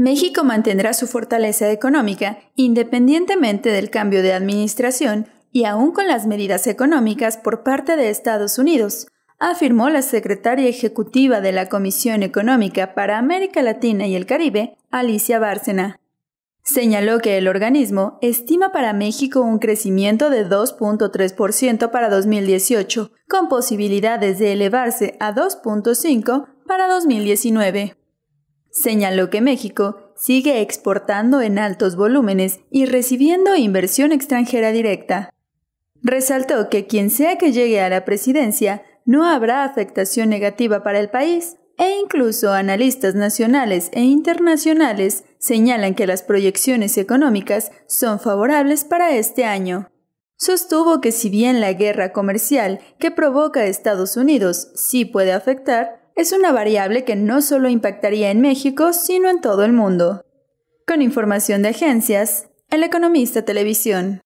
México mantendrá su fortaleza económica independientemente del cambio de administración y aún con las medidas económicas por parte de Estados Unidos, afirmó la secretaria ejecutiva de la Comisión Económica para América Latina y el Caribe, Alicia Bárcena. Señaló que el organismo estima para México un crecimiento de 2.3% para 2018, con posibilidades de elevarse a 2.5% para 2019. Señaló que México sigue exportando en altos volúmenes y recibiendo inversión extranjera directa. Resaltó que quien sea que llegue a la presidencia no habrá afectación negativa para el país, e incluso analistas nacionales e internacionales señalan que las proyecciones económicas son favorables para este año. Sostuvo que si bien la guerra comercial que provoca Estados Unidos sí puede afectar, es una variable que no solo impactaría en México, sino en todo el mundo. Con información de agencias, El Economista Televisión.